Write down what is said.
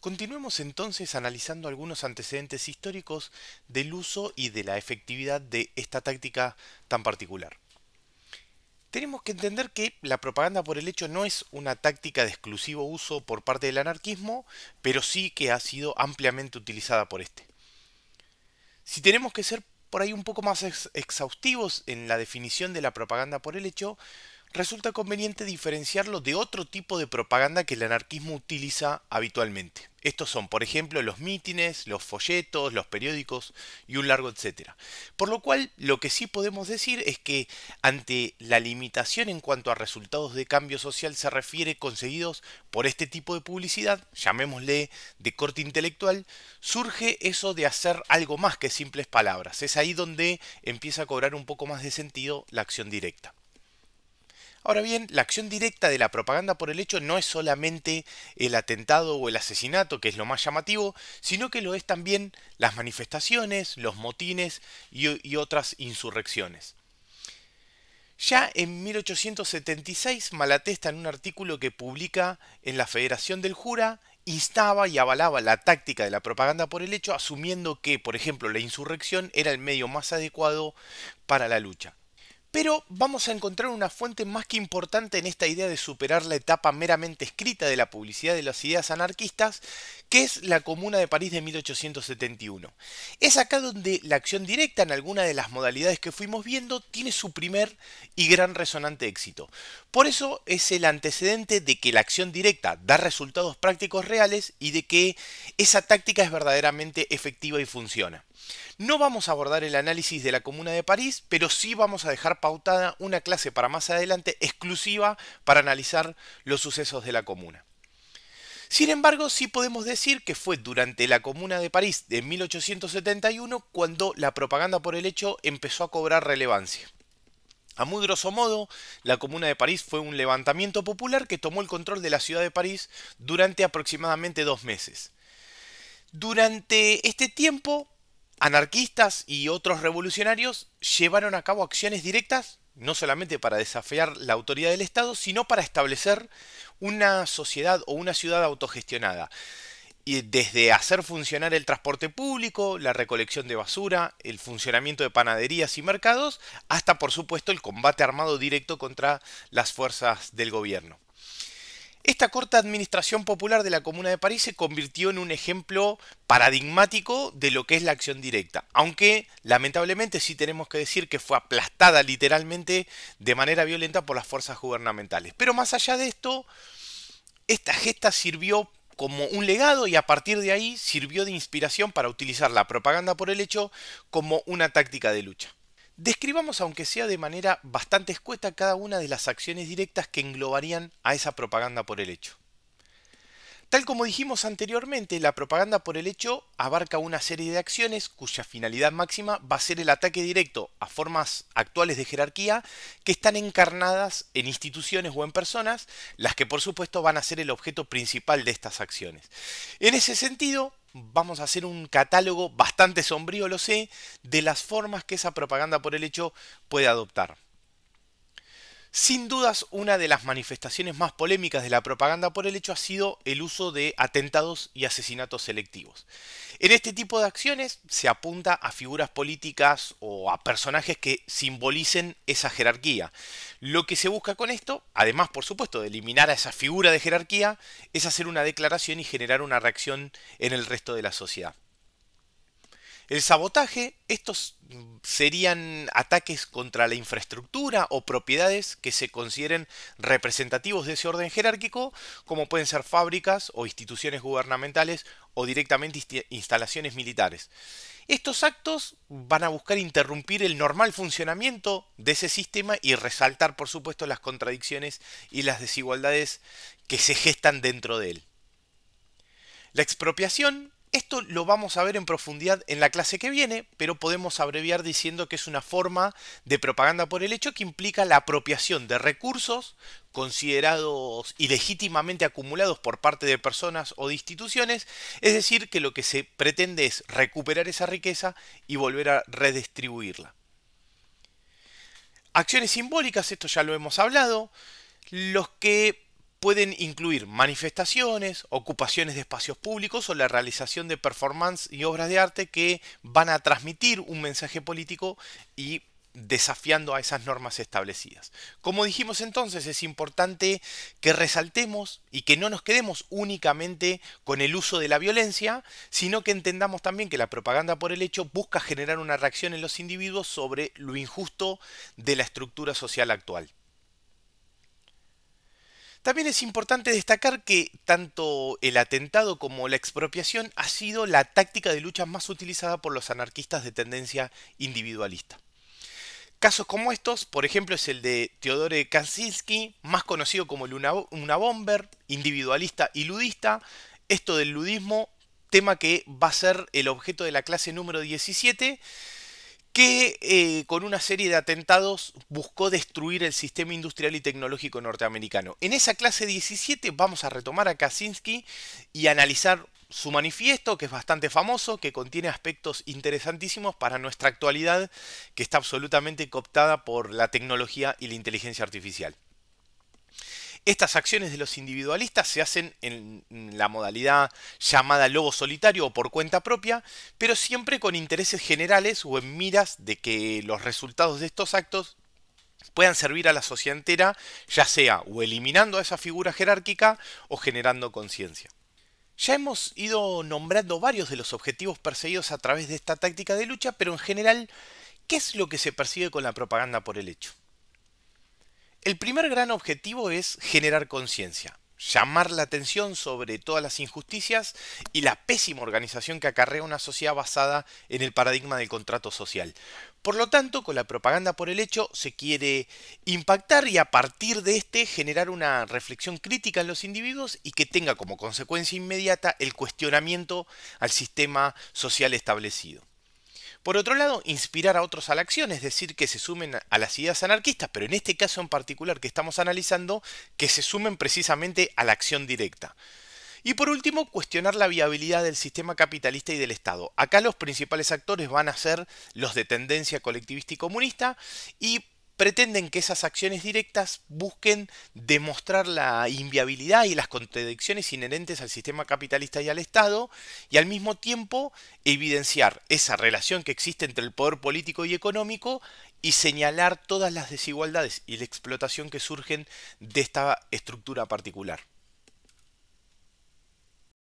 Continuemos entonces analizando algunos antecedentes históricos del uso y de la efectividad de esta táctica tan particular. Tenemos que entender que la propaganda por el hecho no es una táctica de exclusivo uso por parte del anarquismo, pero sí que ha sido ampliamente utilizada por este. Si tenemos que ser por ahí un poco más exhaustivos en la definición de la propaganda por el hecho, resulta conveniente diferenciarlo de otro tipo de propaganda que el anarquismo utiliza habitualmente. Estos son, por ejemplo, los mítines, los folletos, los periódicos y un largo etcétera. Por lo cual, lo que sí podemos decir es que ante la limitación en cuanto a resultados de cambio social se refiere conseguidos por este tipo de publicidad, llamémosle de corte intelectual, surge eso de hacer algo más que simples palabras. Es ahí donde empieza a cobrar un poco más de sentido la acción directa. Ahora bien, la acción directa de la propaganda por el hecho no es solamente el atentado o el asesinato, que es lo más llamativo, sino que lo es también las manifestaciones, los motines y, otras insurrecciones. Ya en 1876, Malatesta, en un artículo que publica en la Federación del Jura, instaba y avalaba la táctica de la propaganda por el hecho, asumiendo que, por ejemplo, la insurrección era el medio más adecuado para la lucha. Pero vamos a encontrar una fuente más que importante en esta idea de superar la etapa meramente escrita de la publicidad de las ideas anarquistas, que es la Comuna de París de 1871. Es acá donde la acción directa en alguna de las modalidades que fuimos viendo tiene su primer y gran resonante éxito. Por eso es el antecedente de que la acción directa da resultados prácticos reales y de que esa táctica es verdaderamente efectiva y funciona. No vamos a abordar el análisis de la Comuna de París, pero sí vamos a dejar pautada una clase para más adelante exclusiva para analizar los sucesos de la Comuna. Sin embargo, sí podemos decir que fue durante la Comuna de París de 1871 cuando la propaganda por el hecho empezó a cobrar relevancia. A muy grosso modo, la Comuna de París fue un levantamiento popular que tomó el control de la ciudad de París durante aproximadamente dos meses. Durante este tiempo, anarquistas y otros revolucionarios llevaron a cabo acciones directas, no solamente para desafiar la autoridad del Estado, sino para establecer una sociedad o una ciudad autogestionada. Y desde hacer funcionar el transporte público, la recolección de basura, el funcionamiento de panaderías y mercados, hasta por supuesto el combate armado directo contra las fuerzas del gobierno. Esta corta administración popular de la Comuna de París se convirtió en un ejemplo paradigmático de lo que es la acción directa, aunque lamentablemente sí tenemos que decir que fue aplastada literalmente de manera violenta por las fuerzas gubernamentales. Pero más allá de esto, esta gesta sirvió como un legado y a partir de ahí sirvió de inspiración para utilizar la propaganda por el hecho como una táctica de lucha. Describamos, aunque sea de manera bastante escueta, cada una de las acciones directas que englobarían a esa propaganda por el hecho. Tal como dijimos anteriormente, la propaganda por el hecho abarca una serie de acciones cuya finalidad máxima va a ser el ataque directo a formas actuales de jerarquía que están encarnadas en instituciones o en personas, las que por supuesto van a ser el objeto principal de estas acciones. En ese sentido, vamos a hacer un catálogo bastante sombrío, lo sé, de las formas que esa propaganda por el hecho puede adoptar. Sin dudas, una de las manifestaciones más polémicas de la propaganda por el hecho ha sido el uso de atentados y asesinatos selectivos. En este tipo de acciones se apunta a figuras políticas o a personajes que simbolicen esa jerarquía. Lo que se busca con esto, además por supuesto de eliminar a esa figura de jerarquía, es hacer una declaración y generar una reacción en el resto de la sociedad. El sabotaje, estos serían ataques contra la infraestructura o propiedades que se consideren representativos de ese orden jerárquico, como pueden ser fábricas o instituciones gubernamentales o directamente instalaciones militares. Estos actos van a buscar interrumpir el normal funcionamiento de ese sistema y resaltar, por supuesto, las contradicciones y las desigualdades que se gestan dentro de él. La expropiación esto lo vamos a ver en profundidad en la clase que viene, pero podemos abreviar diciendo que es una forma de propaganda por el hecho que implica la apropiación de recursos considerados ilegítimamente acumulados por parte de personas o de instituciones, es decir, que lo que se pretende es recuperar esa riqueza y volver a redistribuirla. Acciones simbólicas, esto ya lo hemos hablado, los que pueden incluir manifestaciones, ocupaciones de espacios públicos o la realización de performance y obras de arte que van a transmitir un mensaje político y desafiando a esas normas establecidas. Como dijimos entonces, es importante que resaltemos y que no nos quedemos únicamente con el uso de la violencia, sino que entendamos también que la propaganda por el hecho busca generar una reacción en los individuos sobre lo injusto de la estructura social actual. También es importante destacar que tanto el atentado como la expropiación ha sido la táctica de lucha más utilizada por los anarquistas de tendencia individualista. Casos como estos, por ejemplo, es el de Teodore Kaczynski, más conocido como el una bomber, individualista y ludista. Esto del ludismo, tema que va a ser el objeto de la clase número 17 que eh, con una serie de atentados buscó destruir el sistema industrial y tecnológico norteamericano. En esa clase 17 vamos a retomar a Kaczynski y analizar su manifiesto, que es bastante famoso, que contiene aspectos interesantísimos para nuestra actualidad, que está absolutamente cooptada por la tecnología y la inteligencia artificial. Estas acciones de los individualistas se hacen en la modalidad llamada lobo solitario o por cuenta propia, pero siempre con intereses generales o en miras de que los resultados de estos actos puedan servir a la sociedad entera, ya sea o eliminando a esa figura jerárquica o generando conciencia. Ya hemos ido nombrando varios de los objetivos perseguidos a través de esta táctica de lucha, pero en general, ¿qué es lo que se persigue con la propaganda por el hecho? El primer gran objetivo es generar conciencia, llamar la atención sobre todas las injusticias y la pésima organización que acarrea una sociedad basada en el paradigma del contrato social. Por lo tanto, con la propaganda por el hecho se quiere impactar y a partir de este generar una reflexión crítica en los individuos y que tenga como consecuencia inmediata el cuestionamiento al sistema social establecido. Por otro lado, inspirar a otros a la acción, es decir, que se sumen a las ideas anarquistas, pero en este caso en particular que estamos analizando, que se sumen precisamente a la acción directa. Y por último, cuestionar la viabilidad del sistema capitalista y del Estado. Acá los principales actores van a ser los de tendencia colectivista y comunista y pretenden que esas acciones directas busquen demostrar la inviabilidad y las contradicciones inherentes al sistema capitalista y al Estado, y al mismo tiempo evidenciar esa relación que existe entre el poder político y económico y señalar todas las desigualdades y la explotación que surgen de esta estructura particular.